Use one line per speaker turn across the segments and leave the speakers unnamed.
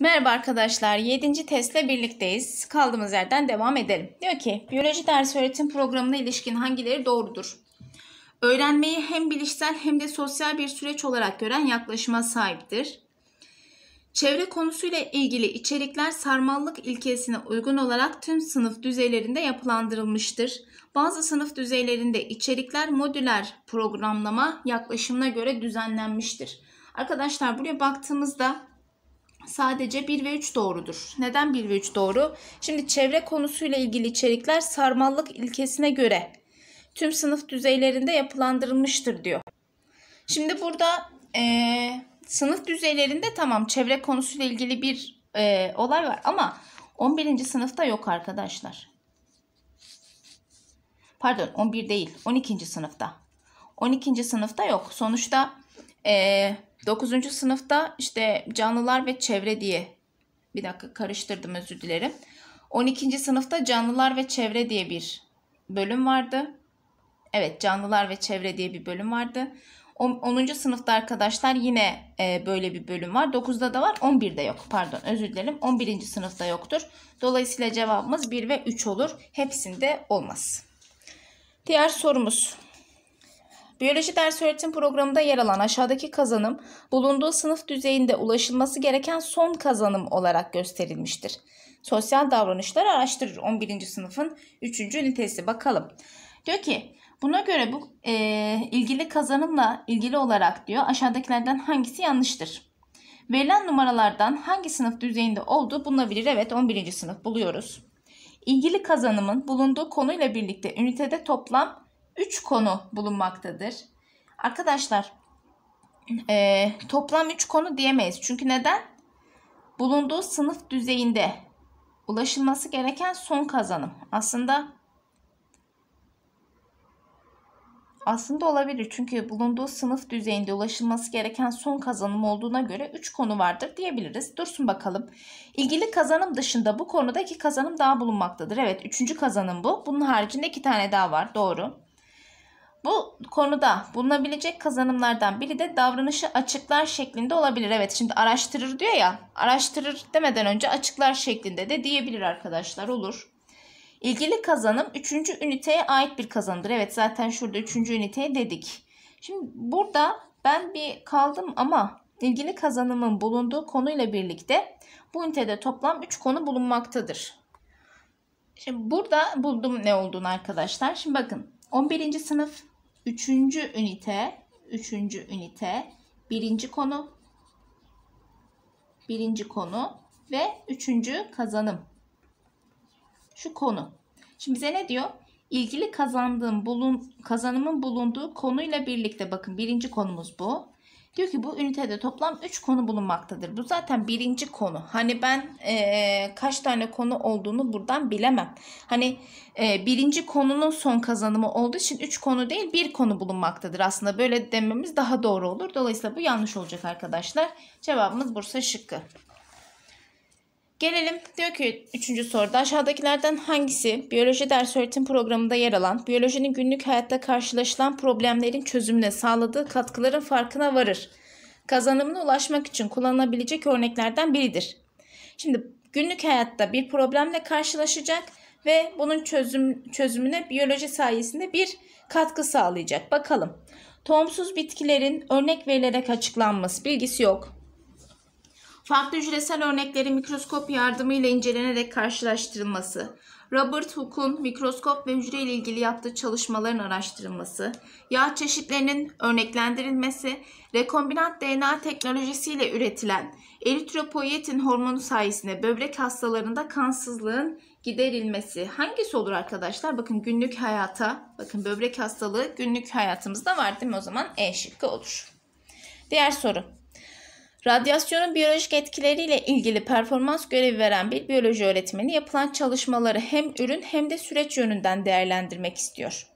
Merhaba arkadaşlar. 7. testle birlikteyiz. Kaldığımız yerden devam edelim. Diyor ki, biyoloji dersi öğretim programına ilişkin hangileri doğrudur? Öğrenmeyi hem bilişsel hem de sosyal bir süreç olarak gören yaklaşıma sahiptir. Çevre konusuyla ilgili içerikler sarmallık ilkesine uygun olarak tüm sınıf düzeylerinde yapılandırılmıştır. Bazı sınıf düzeylerinde içerikler modüler programlama yaklaşımına göre düzenlenmiştir. Arkadaşlar buraya baktığımızda sadece 1 ve 3 doğrudur. Neden 1 ve 3 doğru? Şimdi çevre konusuyla ilgili içerikler sarmallık ilkesine göre tüm sınıf düzeylerinde yapılandırılmıştır diyor. Şimdi burada e, sınıf düzeylerinde tamam çevre konusuyla ilgili bir e, olay var ama 11. sınıfta yok arkadaşlar. Pardon 11 değil 12. sınıfta. 12. sınıfta yok. Sonuçta e, 9. sınıfta işte canlılar ve çevre diye bir dakika karıştırdım özür dilerim. 12. sınıfta canlılar ve çevre diye bir bölüm vardı. Evet canlılar ve çevre diye bir bölüm vardı. 10. sınıfta arkadaşlar yine e, böyle bir bölüm var. 9'da da var 11'de yok pardon özür dilerim 11. sınıfta yoktur. Dolayısıyla cevabımız 1 ve 3 olur. Hepsinde olmaz. Diğer sorumuz Biyoloji ders öğretim programında yer alan aşağıdaki kazanım bulunduğu sınıf düzeyinde ulaşılması gereken son kazanım olarak gösterilmiştir. Sosyal davranışlar araştırır 11. sınıfın 3. ünitesi bakalım. Diyor ki buna göre bu e, ilgili kazanımla ilgili olarak diyor aşağıdakilerden hangisi yanlıştır? Verilen numaralardan hangi sınıf düzeyinde olduğu bulunabilir? Evet 11. sınıf buluyoruz. İlgili kazanımın bulunduğu konuyla birlikte ünitede toplam 3 konu bulunmaktadır. Arkadaşlar e, toplam 3 konu diyemeyiz. Çünkü neden? Bulunduğu sınıf düzeyinde ulaşılması gereken son kazanım. Aslında aslında olabilir. Çünkü bulunduğu sınıf düzeyinde ulaşılması gereken son kazanım olduğuna göre 3 konu vardır diyebiliriz. Dursun bakalım. İlgili kazanım dışında bu konudaki kazanım daha bulunmaktadır. Evet 3. kazanım bu. Bunun haricinde 2 tane daha var. Doğru. Bu konuda bulunabilecek kazanımlardan biri de davranışı açıklar şeklinde olabilir. Evet şimdi araştırır diyor ya araştırır demeden önce açıklar şeklinde de diyebilir arkadaşlar olur. İlgili kazanım 3. üniteye ait bir kazanımdır. Evet zaten şurada 3. üniteye dedik. Şimdi burada ben bir kaldım ama ilgili kazanımın bulunduğu konuyla birlikte bu ünitede toplam 3 konu bulunmaktadır. Şimdi burada buldum ne olduğunu arkadaşlar. Şimdi bakın 11. sınıf Üçüncü ünite, üçüncü ünite, birinci konu, birinci konu ve üçüncü kazanım. Şu konu. Şimdi bize ne diyor? İlgili kazandığım bulun, kazanımın bulunduğu konuyla birlikte bakın birinci konumuz bu. Diyor ki bu ünitede toplam 3 konu bulunmaktadır. Bu zaten birinci konu. Hani ben e, kaç tane konu olduğunu buradan bilemem. Hani e, birinci konunun son kazanımı olduğu için 3 konu değil bir konu bulunmaktadır. Aslında böyle dememiz daha doğru olur. Dolayısıyla bu yanlış olacak arkadaşlar. Cevabımız Bursa şıkkı. Gelelim diyor ki 3. soruda aşağıdakilerden hangisi biyoloji ders öğretim programında yer alan biyolojinin günlük hayatta karşılaşılan problemlerin çözümüne sağladığı katkıların farkına varır? Kazanımına ulaşmak için kullanılabilecek örneklerden biridir. Şimdi günlük hayatta bir problemle karşılaşacak ve bunun çözüm, çözümüne biyoloji sayesinde bir katkı sağlayacak. Bakalım. Tohumsuz bitkilerin örnek verilerek açıklanması bilgisi yok. Farklı hücresel örnekleri mikroskop yardımıyla incelenerek karşılaştırılması. Robert Hooke'un mikroskop ve hücre ile ilgili yaptığı çalışmaların araştırılması, yağ çeşitlerinin örneklendirilmesi, rekombinant DNA teknolojisiyle üretilen eritropoyetin hormonu sayesinde böbrek hastalarında kansızlığın giderilmesi. Hangisi olur arkadaşlar? Bakın günlük hayata, bakın böbrek hastalığı günlük hayatımızda var değil mi? O zaman E şıkkı olur. Diğer soru. Radyasyonun biyolojik etkileriyle ilgili performans görevi veren bir biyoloji öğretmeni yapılan çalışmaları hem ürün hem de süreç yönünden değerlendirmek istiyor.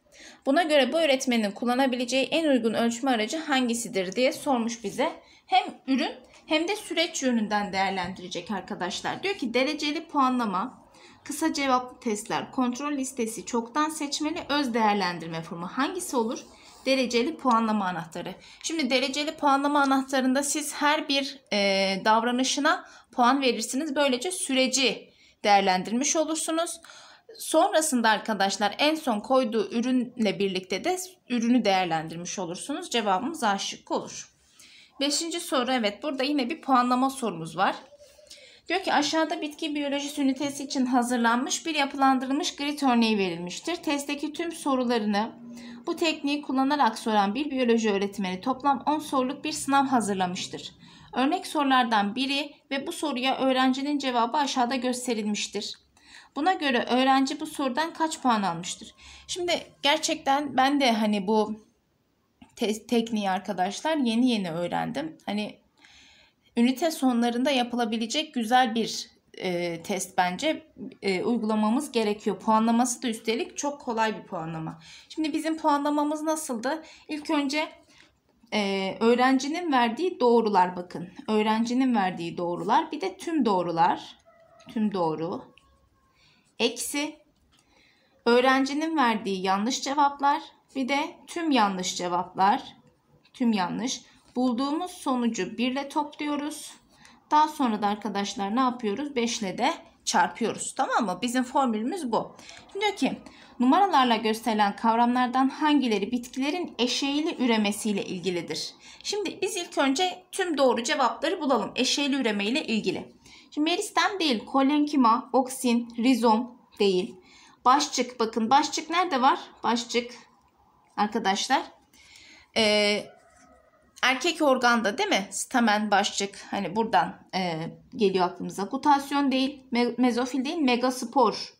Buna göre bu öğretmenin kullanabileceği en uygun ölçme aracı hangisidir diye sormuş bize. Hem ürün hem de süreç yönünden değerlendirecek arkadaşlar. Diyor ki dereceli puanlama, kısa cevaplı testler, kontrol listesi, çoktan seçmeli öz değerlendirme formu hangisi olur? dereceli puanlama anahtarı. Şimdi dereceli puanlama anahtarında siz her bir e, davranışına puan verirsiniz. Böylece süreci değerlendirmiş olursunuz. Sonrasında arkadaşlar en son koyduğu ürünle birlikte de ürünü değerlendirmiş olursunuz. Cevabımız A şıkkı olur. Beşinci soru evet burada yine bir puanlama sorumuz var. Diyor ki aşağıda bitki biyolojisi ünitesi için hazırlanmış bir yapılandırılmış grid örneği verilmiştir. Testteki tüm sorularını bu tekniği kullanarak soran bir biyoloji öğretmeni toplam 10 soruluk bir sınav hazırlamıştır. Örnek sorulardan biri ve bu soruya öğrencinin cevabı aşağıda gösterilmiştir. Buna göre öğrenci bu sorudan kaç puan almıştır? Şimdi gerçekten ben de hani bu te- tekniği arkadaşlar yeni yeni öğrendim. Hani ünite sonlarında yapılabilecek güzel bir e, test bence e, uygulamamız gerekiyor. Puanlaması da üstelik çok kolay bir puanlama. Şimdi bizim puanlamamız nasıldı? İlk önce e, öğrencinin verdiği doğrular bakın. Öğrencinin verdiği doğrular bir de tüm doğrular. Tüm doğru. Eksi. Öğrencinin verdiği yanlış cevaplar bir de tüm yanlış cevaplar. Tüm yanlış. Bulduğumuz sonucu birle topluyoruz. Daha sonra da arkadaşlar ne yapıyoruz? 5 ile de çarpıyoruz. Tamam mı? Bizim formülümüz bu. Şimdi diyor ki numaralarla gösterilen kavramlardan hangileri bitkilerin eşeğli üremesiyle ilgilidir? Şimdi biz ilk önce tüm doğru cevapları bulalım. Eşeğli üreme ile ilgili. Şimdi meristem değil. Kolenkima, oksin, rizom değil. Başçık bakın başçık nerede var? Başçık arkadaşlar. Ee, erkek organda değil mi? Stamen, başlık. hani buradan e, geliyor aklımıza. Gutasyon değil, me mezofil değil, megaspor.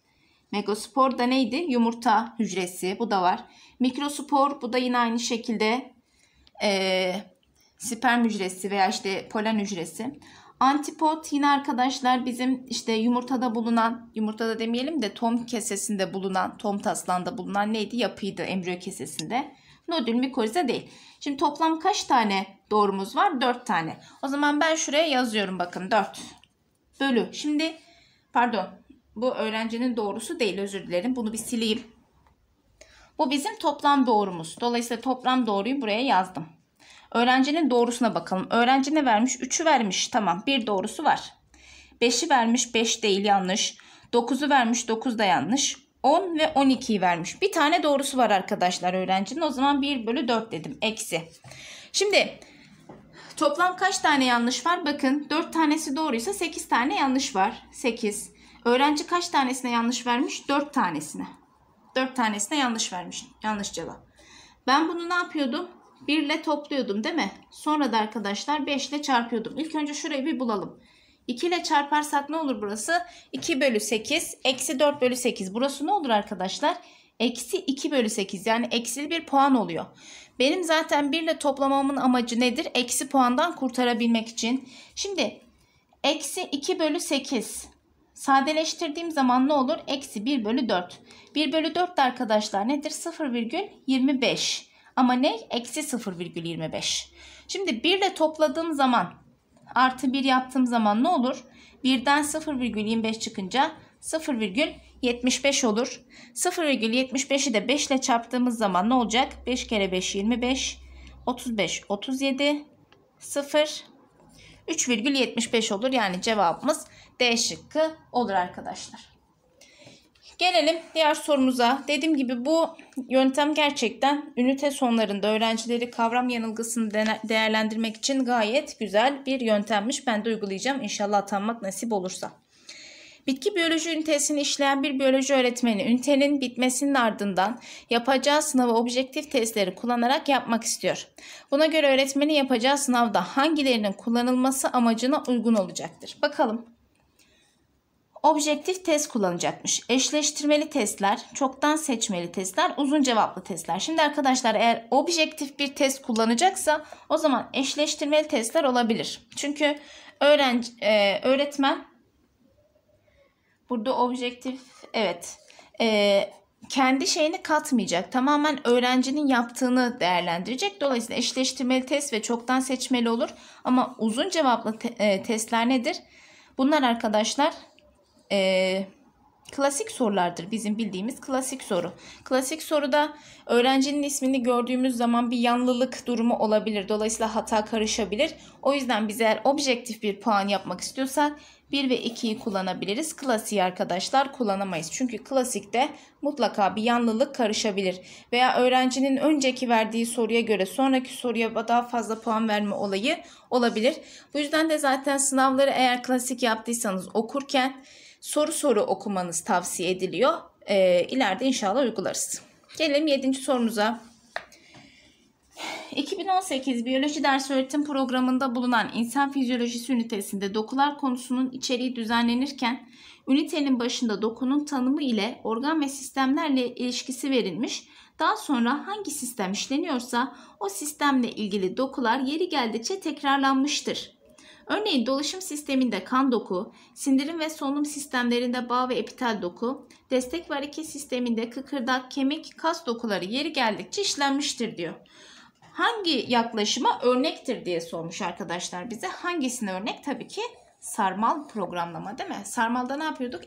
Megaspor da neydi? Yumurta hücresi bu da var. Mikrospor bu da yine aynı şekilde e, sperm hücresi veya işte polen hücresi. Antipod yine arkadaşlar bizim işte yumurtada bulunan, yumurtada demeyelim de tom kesesinde bulunan, tom taslağında bulunan neydi? Yapıydı embriyo kesesinde nodül mikorize değil. Şimdi toplam kaç tane doğrumuz var? 4 tane. O zaman ben şuraya yazıyorum bakın 4 bölü. Şimdi pardon bu öğrencinin doğrusu değil özür dilerim. Bunu bir sileyim. Bu bizim toplam doğrumuz. Dolayısıyla toplam doğruyu buraya yazdım. Öğrencinin doğrusuna bakalım. Öğrenci ne vermiş? 3'ü vermiş. Tamam bir doğrusu var. 5'i vermiş 5 değil yanlış. 9'u vermiş 9 da yanlış. 10 ve 12'yi vermiş. Bir tane doğrusu var arkadaşlar öğrencinin. O zaman 1 bölü 4 dedim. Eksi. Şimdi toplam kaç tane yanlış var? Bakın 4 tanesi doğruysa 8 tane yanlış var. 8. Öğrenci kaç tanesine yanlış vermiş? 4 tanesine. 4 tanesine yanlış vermiş. Yanlış cevap. Ben bunu ne yapıyordum? 1 ile topluyordum değil mi? Sonra da arkadaşlar 5 ile çarpıyordum. İlk önce şurayı bir bulalım. 2 ile çarparsak ne olur burası? 2 bölü 8. Eksi 4 bölü 8. Burası ne olur arkadaşlar? Eksi 2 bölü 8 yani eksili bir puan oluyor. Benim zaten 1 ile toplamamın amacı nedir? Eksi puandan kurtarabilmek için. Şimdi eksi 2 bölü 8 sadeleştirdiğim zaman ne olur? Eksi 1 bölü 4. 1 bölü 4 de arkadaşlar nedir? 0,25 ama ne? Eksi 0,25. Şimdi 1 ile topladığım zaman artı 1 yaptığım zaman ne olur? 1'den 0,25 çıkınca 0,75 olur. 0,75'i de 5 ile çarptığımız zaman ne olacak? 5 kere 5 25, 35 37, 0 3,75 olur. Yani cevabımız D şıkkı olur arkadaşlar. Gelelim diğer sorumuza. Dediğim gibi bu yöntem gerçekten ünite sonlarında öğrencileri kavram yanılgısını değerlendirmek için gayet güzel bir yöntemmiş. Ben de uygulayacağım inşallah atanmak nasip olursa. Bitki biyoloji ünitesini işleyen bir biyoloji öğretmeni ünitenin bitmesinin ardından yapacağı sınavı objektif testleri kullanarak yapmak istiyor. Buna göre öğretmeni yapacağı sınavda hangilerinin kullanılması amacına uygun olacaktır. Bakalım. Objektif test kullanacakmış. Eşleştirmeli testler, çoktan seçmeli testler, uzun cevaplı testler. Şimdi arkadaşlar eğer objektif bir test kullanacaksa o zaman eşleştirmeli testler olabilir. Çünkü öğrenci, e, öğretmen burada objektif evet e, kendi şeyini katmayacak. Tamamen öğrencinin yaptığını değerlendirecek. Dolayısıyla eşleştirmeli test ve çoktan seçmeli olur. Ama uzun cevaplı te- e, testler nedir? Bunlar arkadaşlar e, klasik sorulardır bizim bildiğimiz klasik soru. Klasik soruda öğrencinin ismini gördüğümüz zaman bir yanlılık durumu olabilir. Dolayısıyla hata karışabilir. O yüzden biz eğer objektif bir puan yapmak istiyorsak 1 ve 2'yi kullanabiliriz. Klasiği arkadaşlar kullanamayız. Çünkü klasikte mutlaka bir yanlılık karışabilir. Veya öğrencinin önceki verdiği soruya göre sonraki soruya daha fazla puan verme olayı olabilir. Bu yüzden de zaten sınavları eğer klasik yaptıysanız okurken soru soru okumanız tavsiye ediliyor. E, ileride inşallah uygularız. Gelelim 7. sorumuza. 2018 biyoloji ders öğretim programında bulunan insan fizyolojisi ünitesinde dokular konusunun içeriği düzenlenirken ünitenin başında dokunun tanımı ile organ ve sistemlerle ilişkisi verilmiş. Daha sonra hangi sistem işleniyorsa o sistemle ilgili dokular yeri geldikçe tekrarlanmıştır. Örneğin dolaşım sisteminde kan doku, sindirim ve solunum sistemlerinde bağ ve epitel doku, destek ve hareket sisteminde kıkırdak, kemik, kas dokuları yeri geldikçe işlenmiştir diyor. Hangi yaklaşıma örnektir diye sormuş arkadaşlar bize. Hangisine örnek? Tabii ki sarmal programlama değil mi? Sarmalda ne yapıyorduk?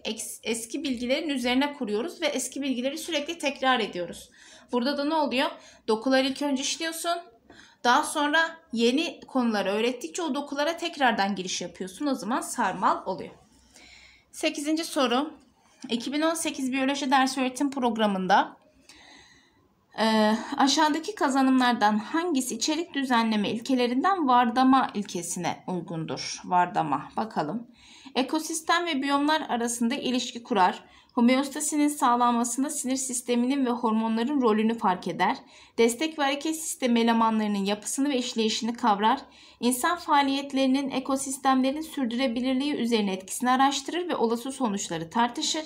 Eski bilgilerin üzerine kuruyoruz ve eski bilgileri sürekli tekrar ediyoruz. Burada da ne oluyor? Dokular ilk önce işliyorsun. Daha sonra yeni konuları öğrettikçe o dokulara tekrardan giriş yapıyorsun. O zaman sarmal oluyor. Sekizinci soru. 2018 biyoloji ders öğretim programında e, aşağıdaki kazanımlardan hangisi içerik düzenleme ilkelerinden vardama ilkesine uygundur? Vardama bakalım. Ekosistem ve biyomlar arasında ilişki kurar. Homeostasinin sağlanmasında sinir sisteminin ve hormonların rolünü fark eder. Destek ve hareket sistemi elemanlarının yapısını ve işleyişini kavrar. İnsan faaliyetlerinin ekosistemlerin sürdürebilirliği üzerine etkisini araştırır ve olası sonuçları tartışır.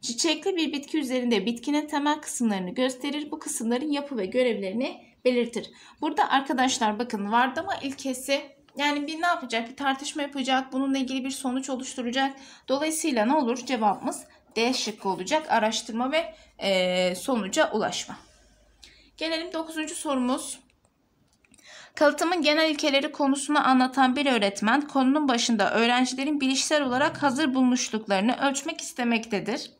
Çiçekli bir bitki üzerinde bitkinin temel kısımlarını gösterir. Bu kısımların yapı ve görevlerini belirtir. Burada arkadaşlar bakın vardı ama ilkesi yani bir ne yapacak? Bir tartışma yapacak. Bununla ilgili bir sonuç oluşturacak. Dolayısıyla ne olur? Cevabımız D şıkkı olacak. Araştırma ve e, sonuca ulaşma. Gelelim 9. sorumuz. Kalıtımın genel ilkeleri konusunu anlatan bir öğretmen konunun başında öğrencilerin bilişsel olarak hazır bulmuşluklarını ölçmek istemektedir.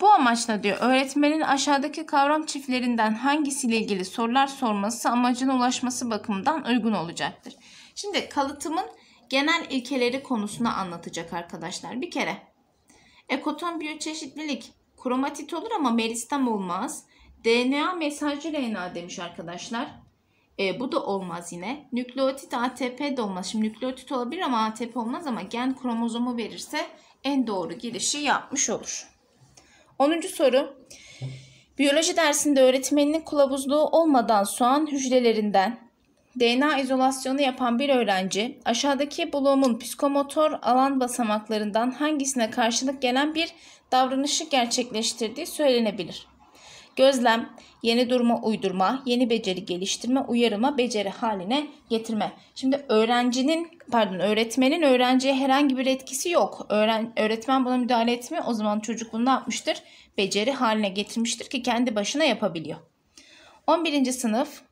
Bu amaçla diyor öğretmenin aşağıdaki kavram çiftlerinden hangisiyle ilgili sorular sorması amacına ulaşması bakımından uygun olacaktır. Şimdi kalıtımın genel ilkeleri konusunu anlatacak arkadaşlar. Bir kere Ekoton biyoçeşitlilik kromatit olur ama meristem olmaz. DNA mesajcı RNA demiş arkadaşlar. E, bu da olmaz yine. Nükleotit ATP de olmaz. Şimdi nükleotit olabilir ama ATP olmaz ama gen kromozomu verirse en doğru girişi yapmış olur. 10. soru. Biyoloji dersinde öğretmeninin kılavuzluğu olmadan soğan hücrelerinden DNA izolasyonu yapan bir öğrenci aşağıdaki bloğumun psikomotor alan basamaklarından hangisine karşılık gelen bir davranışı gerçekleştirdiği söylenebilir. Gözlem, yeni duruma uydurma, yeni beceri geliştirme, uyarıma, beceri haline getirme. Şimdi öğrencinin, pardon öğretmenin öğrenciye herhangi bir etkisi yok. Öğren, öğretmen buna müdahale etmiyor. O zaman çocuk bunu ne yapmıştır? Beceri haline getirmiştir ki kendi başına yapabiliyor. 11. sınıf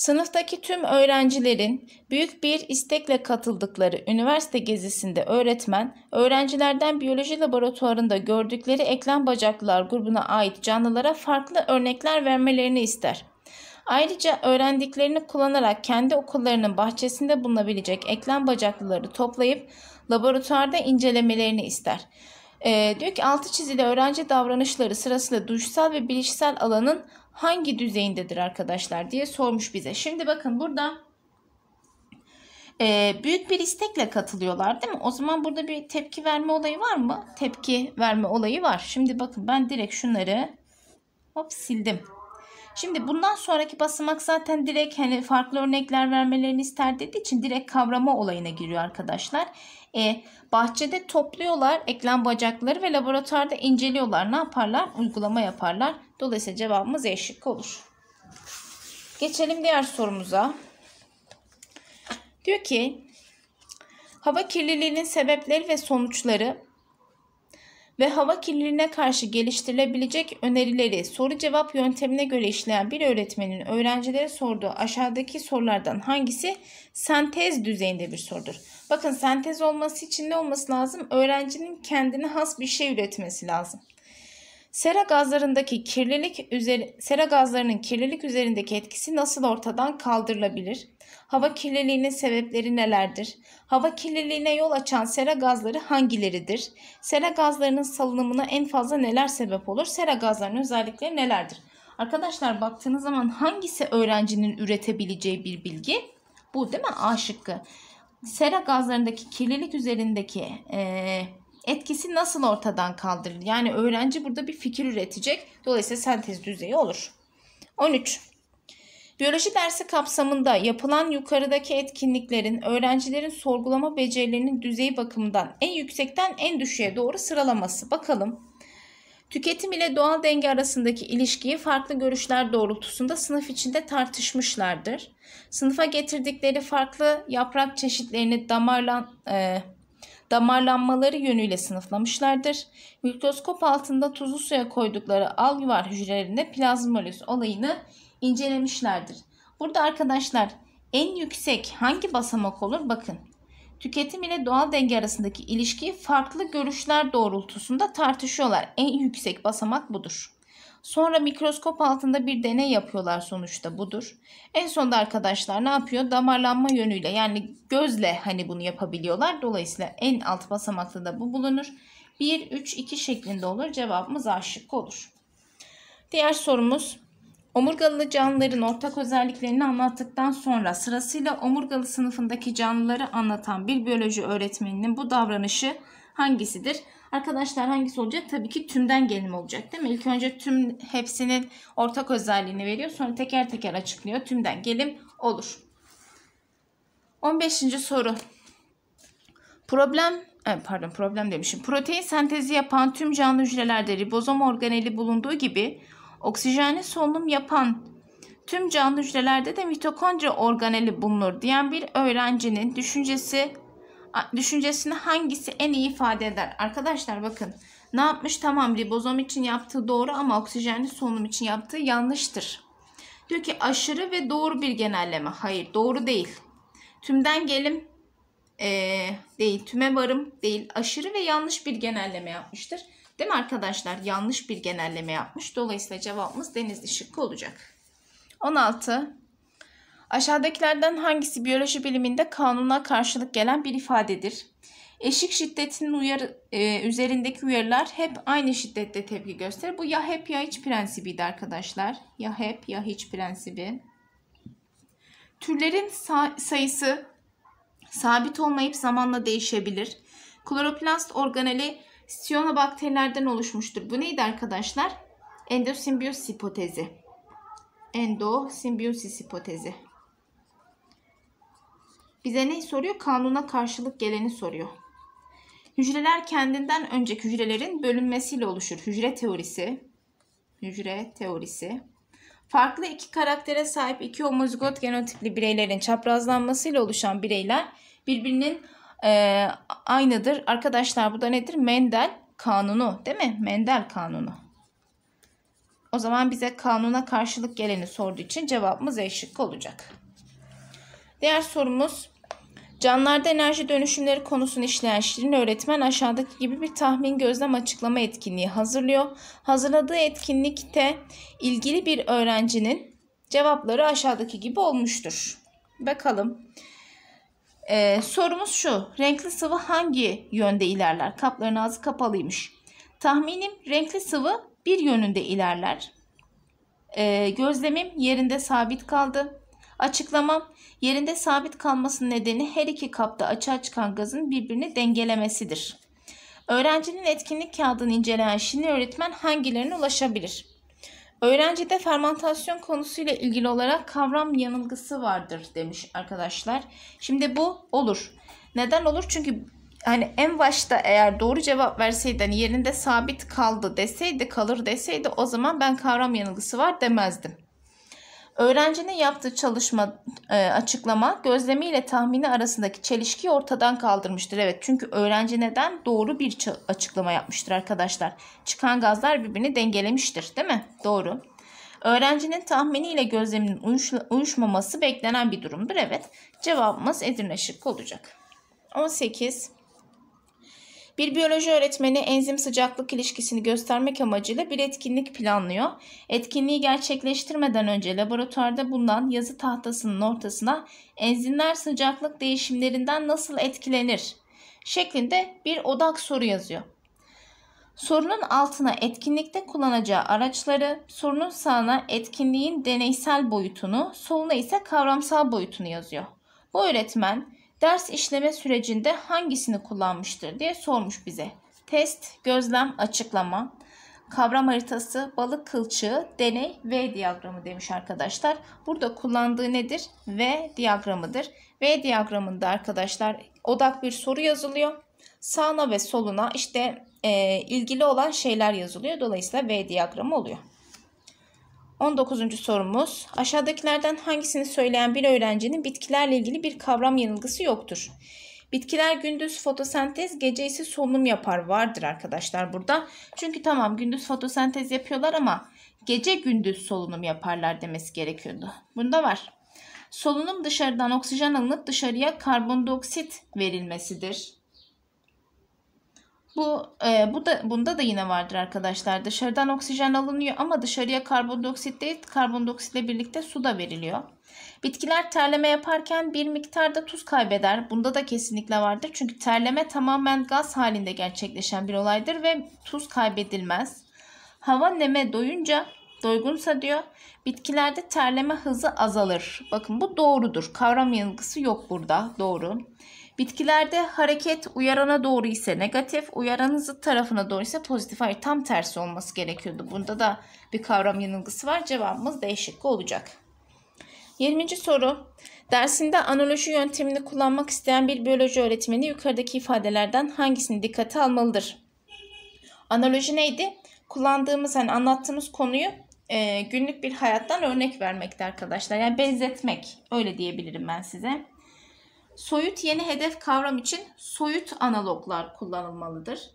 Sınıftaki tüm öğrencilerin büyük bir istekle katıldıkları üniversite gezisinde öğretmen, öğrencilerden biyoloji laboratuvarında gördükleri eklem bacaklar grubuna ait canlılara farklı örnekler vermelerini ister. Ayrıca öğrendiklerini kullanarak kendi okullarının bahçesinde bulunabilecek eklem bacaklıları toplayıp laboratuvarda incelemelerini ister. E, diyor ki altı çizili öğrenci davranışları sırasıyla duysal ve bilişsel alanın hangi düzeyindedir arkadaşlar diye sormuş bize. Şimdi bakın burada e, büyük bir istekle katılıyorlar değil mi? O zaman burada bir tepki verme olayı var mı? Tepki verme olayı var. Şimdi bakın ben direkt şunları hop sildim. Şimdi bundan sonraki basamak zaten direkt hani farklı örnekler vermelerini ister dediği için direkt kavrama olayına giriyor arkadaşlar. E, bahçede topluyorlar eklem bacakları ve laboratuvarda inceliyorlar. Ne yaparlar? Uygulama yaparlar. Dolayısıyla cevabımız E olur. Geçelim diğer sorumuza. Diyor ki hava kirliliğinin sebepleri ve sonuçları ve hava kirliliğine karşı geliştirilebilecek önerileri soru cevap yöntemine göre işleyen bir öğretmenin öğrencilere sorduğu aşağıdaki sorulardan hangisi sentez düzeyinde bir sorudur? Bakın sentez olması için ne olması lazım? Öğrencinin kendine has bir şey üretmesi lazım. Sera gazlarındaki kirlilik üzeri, sera gazlarının kirlilik üzerindeki etkisi nasıl ortadan kaldırılabilir? Hava kirliliğinin sebepleri nelerdir? Hava kirliliğine yol açan sera gazları hangileridir? Sera gazlarının salınımına en fazla neler sebep olur? Sera gazlarının özellikleri nelerdir? Arkadaşlar baktığınız zaman hangisi öğrencinin üretebileceği bir bilgi? Bu değil mi? A şıkkı. Sera gazlarındaki kirlilik üzerindeki ee, etkisi nasıl ortadan kaldırılır? Yani öğrenci burada bir fikir üretecek. Dolayısıyla sentez düzeyi olur. 13. Biyoloji dersi kapsamında yapılan yukarıdaki etkinliklerin öğrencilerin sorgulama becerilerinin düzeyi bakımından en yüksekten en düşüğe doğru sıralaması. Bakalım. Tüketim ile doğal denge arasındaki ilişkiyi farklı görüşler doğrultusunda sınıf içinde tartışmışlardır. Sınıfa getirdikleri farklı yaprak çeşitlerini damarlan, e, damarlanmaları yönüyle sınıflamışlardır. Mikroskop altında tuzlu suya koydukları al hücrelerinde plazmolüs olayını incelemişlerdir. Burada arkadaşlar en yüksek hangi basamak olur? Bakın tüketim ile doğal denge arasındaki ilişkiyi farklı görüşler doğrultusunda tartışıyorlar. En yüksek basamak budur. Sonra mikroskop altında bir deney yapıyorlar sonuçta budur. En sonunda arkadaşlar ne yapıyor? Damarlanma yönüyle yani gözle hani bunu yapabiliyorlar. Dolayısıyla en alt basamakta da bu bulunur. 1, 3, 2 şeklinde olur. Cevabımız A şıkkı olur. Diğer sorumuz Omurgalı canlıların ortak özelliklerini anlattıktan sonra sırasıyla omurgalı sınıfındaki canlıları anlatan bir biyoloji öğretmeninin bu davranışı hangisidir? Arkadaşlar hangisi olacak? Tabii ki tümden gerilim olacak değil mi? İlk önce tüm hepsinin ortak özelliğini veriyor. Sonra teker teker açıklıyor. Tümden gelim olur. 15. soru. Problem e, pardon problem demişim. Protein sentezi yapan tüm canlı hücrelerde ribozom organeli bulunduğu gibi oksijeni solunum yapan tüm canlı hücrelerde de mitokondri organeli bulunur diyen bir öğrencinin düşüncesi düşüncesini hangisi en iyi ifade eder? Arkadaşlar bakın ne yapmış? Tamam ribozom için yaptığı doğru ama oksijenli solunum için yaptığı yanlıştır. Diyor ki aşırı ve doğru bir genelleme. Hayır doğru değil. Tümden gelim e, değil. Tüme varım değil. Aşırı ve yanlış bir genelleme yapmıştır. Değil mi arkadaşlar? Yanlış bir genelleme yapmış. Dolayısıyla cevabımız deniz şıkkı olacak. 16. Aşağıdakilerden hangisi biyoloji biliminde kanuna karşılık gelen bir ifadedir? Eşik şiddetinin uyarı, e, üzerindeki uyarılar hep aynı şiddette tepki gösterir. Bu ya hep ya hiç prensibiydi arkadaşlar. Ya hep ya hiç prensibi. Türlerin sa sayısı sabit olmayıp zamanla değişebilir. Kloroplast organeli bakterilerden oluşmuştur. Bu neydi arkadaşlar? Endosimbiyosis hipotezi. Endosimbiyosis hipotezi. Bize ne soruyor? Kanuna karşılık geleni soruyor. Hücreler kendinden önceki hücrelerin bölünmesiyle oluşur. Hücre teorisi. Hücre teorisi. Farklı iki karaktere sahip iki homozigot genotipli bireylerin çaprazlanmasıyla oluşan bireyler birbirinin e, aynıdır. Arkadaşlar bu da nedir? Mendel kanunu değil mi? Mendel kanunu. O zaman bize kanuna karşılık geleni sorduğu için cevabımız eşlik olacak. Diğer sorumuz Canlarda enerji dönüşümleri konusunu işleyen Şirin öğretmen aşağıdaki gibi bir tahmin gözlem açıklama etkinliği hazırlıyor. Hazırladığı etkinlikte ilgili bir öğrencinin cevapları aşağıdaki gibi olmuştur. Bakalım. Ee, sorumuz şu. Renkli sıvı hangi yönde ilerler? Kapların ağzı kapalıymış. Tahminim renkli sıvı bir yönünde ilerler. Ee, gözlemim yerinde sabit kaldı. Açıklamam yerinde sabit kalmasının nedeni her iki kapta açığa çıkan gazın birbirini dengelemesidir. Öğrencinin etkinlik kağıdını inceleyen şimdi öğretmen hangilerine ulaşabilir? Öğrencide fermentasyon konusuyla ilgili olarak kavram yanılgısı vardır demiş arkadaşlar. Şimdi bu olur. Neden olur? Çünkü hani en başta eğer doğru cevap verseydi hani yerinde sabit kaldı deseydi kalır deseydi o zaman ben kavram yanılgısı var demezdim. Öğrencinin yaptığı çalışma e, açıklama gözlemi ile tahmini arasındaki çelişkiyi ortadan kaldırmıştır. Evet çünkü öğrenci neden doğru bir açıklama yapmıştır arkadaşlar. Çıkan gazlar birbirini dengelemiştir değil mi? Doğru. Öğrencinin tahmini ile gözleminin uyuş, uyuşmaması beklenen bir durumdur. Evet cevabımız Edirne şıkkı olacak. 18. Bir biyoloji öğretmeni enzim sıcaklık ilişkisini göstermek amacıyla bir etkinlik planlıyor. Etkinliği gerçekleştirmeden önce laboratuvarda bulunan yazı tahtasının ortasına enzimler sıcaklık değişimlerinden nasıl etkilenir şeklinde bir odak soru yazıyor. Sorunun altına etkinlikte kullanacağı araçları, sorunun sağına etkinliğin deneysel boyutunu, soluna ise kavramsal boyutunu yazıyor. Bu öğretmen Ders işleme sürecinde hangisini kullanmıştır diye sormuş bize. Test, gözlem, açıklama, kavram haritası, balık kılçığı, deney, V diyagramı demiş arkadaşlar. Burada kullandığı nedir? V diyagramıdır. V diyagramında arkadaşlar odak bir soru yazılıyor. Sağına ve soluna işte e, ilgili olan şeyler yazılıyor. Dolayısıyla V diyagramı oluyor. 19. sorumuz. Aşağıdakilerden hangisini söyleyen bir öğrencinin bitkilerle ilgili bir kavram yanılgısı yoktur? Bitkiler gündüz fotosentez, gece ise solunum yapar vardır arkadaşlar burada. Çünkü tamam gündüz fotosentez yapıyorlar ama gece gündüz solunum yaparlar demesi gerekiyordu. Bunda var. Solunum dışarıdan oksijen alınıp dışarıya karbondioksit verilmesidir. Bu, e, bu da, bunda da yine vardır arkadaşlar. Dışarıdan oksijen alınıyor ama dışarıya karbondioksit değil karbondioksitle birlikte su da veriliyor. Bitkiler terleme yaparken bir miktarda tuz kaybeder. Bunda da kesinlikle vardır. Çünkü terleme tamamen gaz halinde gerçekleşen bir olaydır ve tuz kaybedilmez. Hava neme doyunca doygunsa diyor bitkilerde terleme hızı azalır. Bakın bu doğrudur. Kavram yanılgısı yok burada. Doğru. Bitkilerde hareket uyarana doğru ise negatif, uyaranın zıt tarafına doğru ise pozitif. Hayır tam tersi olması gerekiyordu. Bunda da bir kavram yanılgısı var. Cevabımız değişik olacak. 20. soru. Dersinde analoji yöntemini kullanmak isteyen bir biyoloji öğretmeni yukarıdaki ifadelerden hangisini dikkate almalıdır? Analoji neydi? Kullandığımız hani anlattığımız konuyu e, günlük bir hayattan örnek vermekti arkadaşlar. Yani benzetmek öyle diyebilirim ben size soyut yeni hedef kavram için soyut analoglar kullanılmalıdır.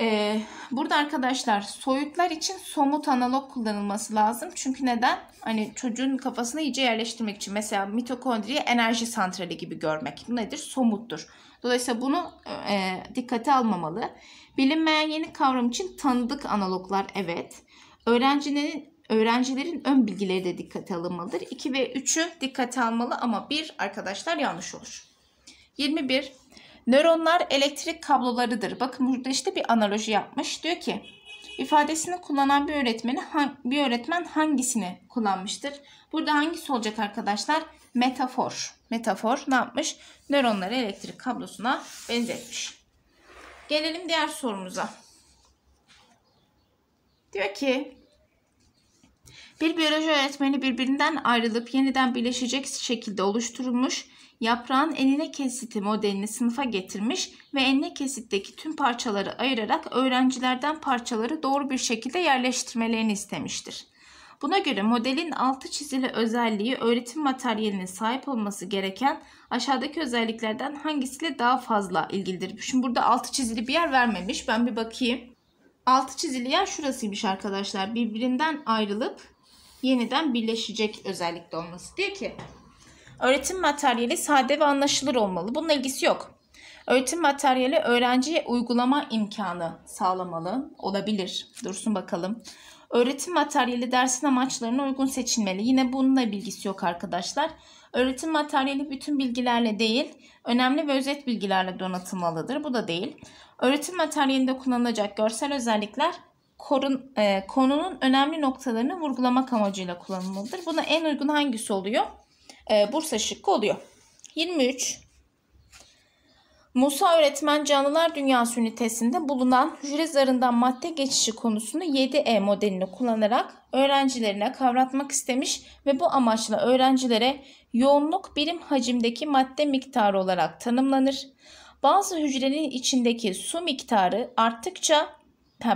Ee, burada arkadaşlar soyutlar için somut analog kullanılması lazım. Çünkü neden? Hani çocuğun kafasını iyice yerleştirmek için. Mesela mitokondriyi enerji santrali gibi görmek. Bu nedir? Somuttur. Dolayısıyla bunu e, dikkate almamalı. Bilinmeyen yeni kavram için tanıdık analoglar evet. Öğrencinin öğrencilerin ön bilgileri de dikkate alınmalıdır. 2 ve 3'ü dikkate almalı ama 1 arkadaşlar yanlış olur. 21. Nöronlar elektrik kablolarıdır. Bakın burada işte bir analoji yapmış. Diyor ki ifadesini kullanan bir öğretmeni bir öğretmen hangisini kullanmıştır? Burada hangisi olacak arkadaşlar? Metafor. Metafor ne yapmış? Nöronları elektrik kablosuna benzetmiş. Gelelim diğer sorumuza. Diyor ki bir biyoloji öğretmeni birbirinden ayrılıp yeniden birleşecek şekilde oluşturulmuş yaprağın enine kesiti modelini sınıfa getirmiş ve enine kesitteki tüm parçaları ayırarak öğrencilerden parçaları doğru bir şekilde yerleştirmelerini istemiştir. Buna göre modelin altı çizili özelliği öğretim materyalinin sahip olması gereken aşağıdaki özelliklerden hangisiyle daha fazla ilgilidir? Şimdi burada altı çizili bir yer vermemiş. Ben bir bakayım altı çizili yer şurasıymış arkadaşlar. Birbirinden ayrılıp yeniden birleşecek özellikle olması. Diyor ki öğretim materyali sade ve anlaşılır olmalı. Bunun ilgisi yok. Öğretim materyali öğrenciye uygulama imkanı sağlamalı olabilir. Dursun bakalım. Öğretim materyali dersin amaçlarına uygun seçilmeli. Yine bunun bilgisi yok arkadaşlar. Öğretim materyali bütün bilgilerle değil, önemli ve özet bilgilerle donatılmalıdır. Bu da değil. Öğretim materyalinde kullanılacak görsel özellikler korun, e, konunun önemli noktalarını vurgulamak amacıyla kullanılmalıdır. Buna en uygun hangisi oluyor? E, Bursa şıkkı oluyor. 23. Musa öğretmen canlılar dünyası ünitesinde bulunan hücre zarından madde geçişi konusunu 7E modelini kullanarak öğrencilerine kavratmak istemiş ve bu amaçla öğrencilere yoğunluk birim hacimdeki madde miktarı olarak tanımlanır. Bazı hücrenin içindeki su miktarı arttıkça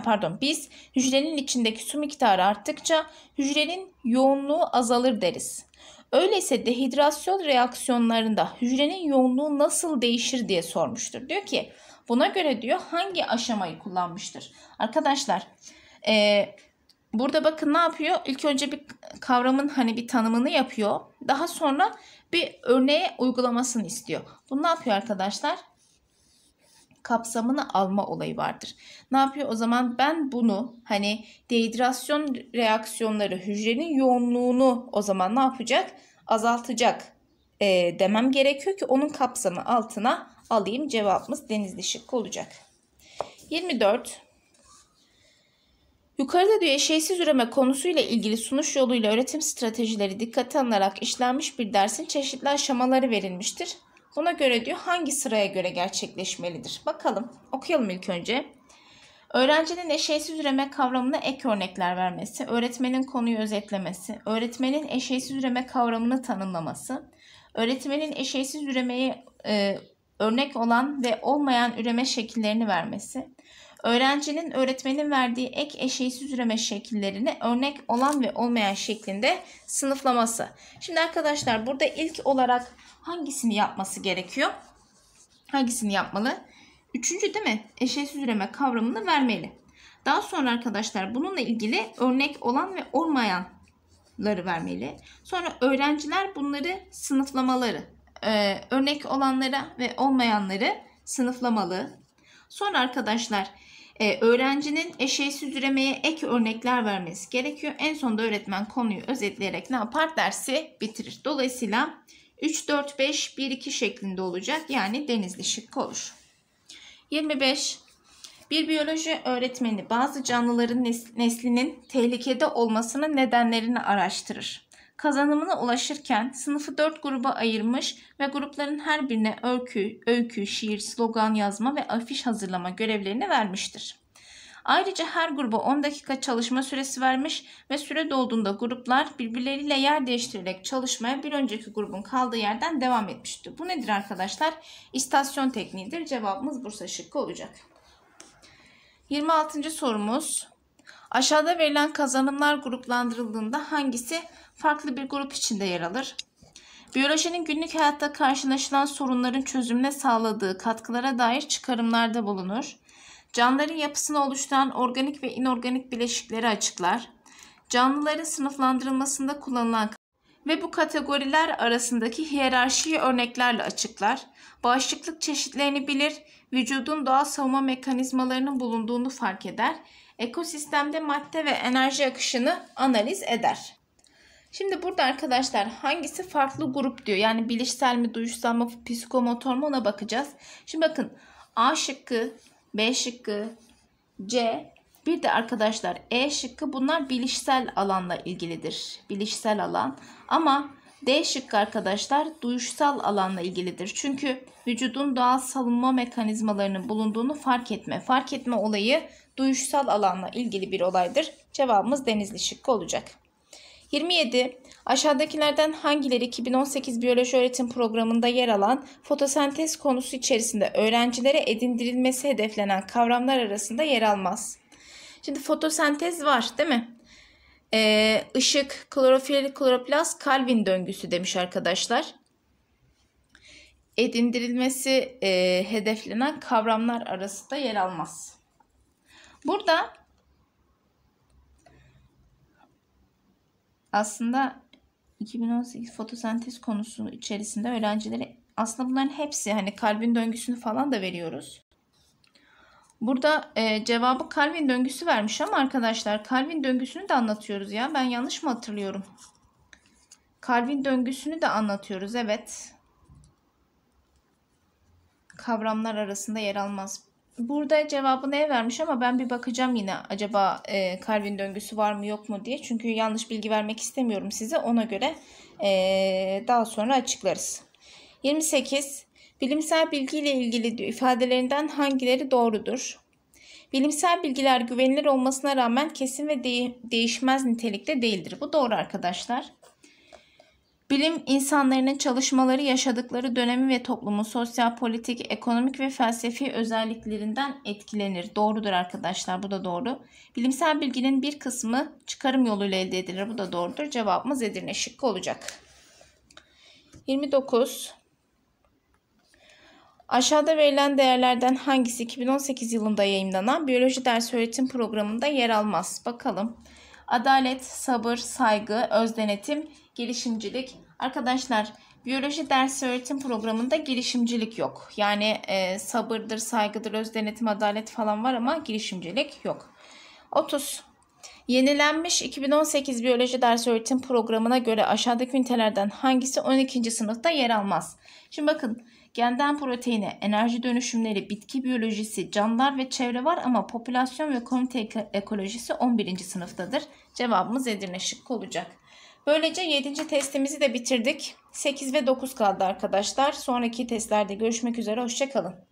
pardon biz hücrenin içindeki su miktarı arttıkça hücrenin yoğunluğu azalır deriz. Öyleyse dehidrasyon reaksiyonlarında hücrenin yoğunluğu nasıl değişir diye sormuştur. Diyor ki buna göre diyor hangi aşamayı kullanmıştır? Arkadaşlar e, burada bakın ne yapıyor? İlk önce bir kavramın hani bir tanımını yapıyor. Daha sonra bir örneğe uygulamasını istiyor. Bunu ne yapıyor arkadaşlar? kapsamını alma olayı vardır. Ne yapıyor? O zaman ben bunu hani dehidrasyon reaksiyonları hücrenin yoğunluğunu o zaman ne yapacak? Azaltacak e, demem gerekiyor ki onun kapsamı altına alayım. Cevabımız denizli şık olacak. 24. Yukarıda diyor eşeğsiz üreme konusuyla ilgili sunuş yoluyla öğretim stratejileri dikkate alınarak işlenmiş bir dersin çeşitli aşamaları verilmiştir. Buna göre diyor hangi sıraya göre gerçekleşmelidir? Bakalım okuyalım ilk önce. Öğrencinin eşeğsiz üreme kavramına ek örnekler vermesi, öğretmenin konuyu özetlemesi, öğretmenin eşeğsiz üreme kavramını tanımlaması, öğretmenin eşeğsiz üremeye e, örnek olan ve olmayan üreme şekillerini vermesi, Öğrencinin öğretmenin verdiği ek eşeğsiz üreme şekillerini örnek olan ve olmayan şeklinde sınıflaması. Şimdi arkadaşlar burada ilk olarak hangisini yapması gerekiyor? Hangisini yapmalı? Üçüncü değil mi? Eşeğsiz üreme kavramını vermeli. Daha sonra arkadaşlar bununla ilgili örnek olan ve olmayanları vermeli. Sonra öğrenciler bunları sınıflamaları, e, örnek olanlara ve olmayanları sınıflamalı. Sonra arkadaşlar ee, öğrencinin eşeğsiz üremeye ek örnekler vermesi gerekiyor. En sonunda öğretmen konuyu özetleyerek ne yapar? Dersi bitirir. Dolayısıyla 3, 4, 5, 1, 2 şeklinde olacak. Yani denizli şıkkı olur. 25. Bir biyoloji öğretmeni bazı canlıların neslinin tehlikede olmasının nedenlerini araştırır kazanımına ulaşırken sınıfı dört gruba ayırmış ve grupların her birine öykü, öykü, şiir, slogan yazma ve afiş hazırlama görevlerini vermiştir. Ayrıca her gruba 10 dakika çalışma süresi vermiş ve süre dolduğunda gruplar birbirleriyle yer değiştirerek çalışmaya bir önceki grubun kaldığı yerden devam etmiştir. Bu nedir arkadaşlar? İstasyon tekniğidir. Cevabımız Bursa şıkkı olacak. 26. sorumuz. Aşağıda verilen kazanımlar gruplandırıldığında hangisi farklı bir grup içinde yer alır. Biyolojinin günlük hayatta karşılaşılan sorunların çözümüne sağladığı katkılara dair çıkarımlarda bulunur. Canlıların yapısını oluşturan organik ve inorganik bileşikleri açıklar. Canlıların sınıflandırılmasında kullanılan ve bu kategoriler arasındaki hiyerarşiyi örneklerle açıklar. Bağışıklık çeşitlerini bilir, vücudun doğal savunma mekanizmalarının bulunduğunu fark eder, ekosistemde madde ve enerji akışını analiz eder. Şimdi burada arkadaşlar hangisi farklı grup diyor. Yani bilişsel mi, duyuşsal mı, psikomotor mu ona bakacağız. Şimdi bakın A şıkkı, B şıkkı, C bir de arkadaşlar E şıkkı bunlar bilişsel alanla ilgilidir. Bilişsel alan ama D şıkkı arkadaşlar duyuşsal alanla ilgilidir. Çünkü vücudun doğal savunma mekanizmalarının bulunduğunu fark etme. Fark etme olayı duyuşsal alanla ilgili bir olaydır. Cevabımız denizli şıkkı olacak. 27. Aşağıdakilerden hangileri 2018 biyoloji öğretim programında yer alan fotosentez konusu içerisinde öğrencilere edindirilmesi hedeflenen kavramlar arasında yer almaz? Şimdi fotosentez var değil mi? Ee, ışık, klorofil, kloroplast, Calvin döngüsü demiş arkadaşlar. Edindirilmesi e, hedeflenen kavramlar arasında yer almaz. Burada aslında 2018 fotosentez konusu içerisinde öğrencilere aslında bunların hepsi hani kalbin döngüsünü falan da veriyoruz. Burada e, cevabı Calvin döngüsü vermiş ama arkadaşlar Calvin döngüsünü de anlatıyoruz ya. Ben yanlış mı hatırlıyorum? Calvin döngüsünü de anlatıyoruz evet. Kavramlar arasında yer almaz. Burada cevabını ne vermiş ama ben bir bakacağım yine acaba e, Calvin döngüsü var mı yok mu diye. Çünkü yanlış bilgi vermek istemiyorum size. Ona göre e, daha sonra açıklarız. 28. Bilimsel bilgi ile ilgili ifadelerinden hangileri doğrudur? Bilimsel bilgiler güvenilir olmasına rağmen kesin ve de değişmez nitelikte değildir. Bu doğru arkadaşlar. Bilim insanlarının çalışmaları yaşadıkları dönemi ve toplumun sosyal, politik, ekonomik ve felsefi özelliklerinden etkilenir. Doğrudur arkadaşlar bu da doğru. Bilimsel bilginin bir kısmı çıkarım yoluyla elde edilir. Bu da doğrudur. Cevabımız Edirne şıkkı olacak. 29. Aşağıda verilen değerlerden hangisi 2018 yılında yayınlanan biyoloji ders öğretim programında yer almaz? Bakalım. Adalet, sabır, saygı, özdenetim, Gelişimcilik. Arkadaşlar biyoloji dersi öğretim programında girişimcilik yok. Yani e, sabırdır, saygıdır, öz denetim, adalet falan var ama girişimcilik yok. 30. Yenilenmiş 2018 biyoloji dersi öğretim programına göre aşağıdaki ünitelerden hangisi 12. sınıfta yer almaz? Şimdi bakın genden proteine, enerji dönüşümleri, bitki biyolojisi, canlılar ve çevre var ama popülasyon ve komite ekolojisi 11. sınıftadır. Cevabımız Edirne şıkkı olacak. Böylece 7. testimizi de bitirdik. 8 ve 9 kaldı arkadaşlar. Sonraki testlerde görüşmek üzere. Hoşçakalın.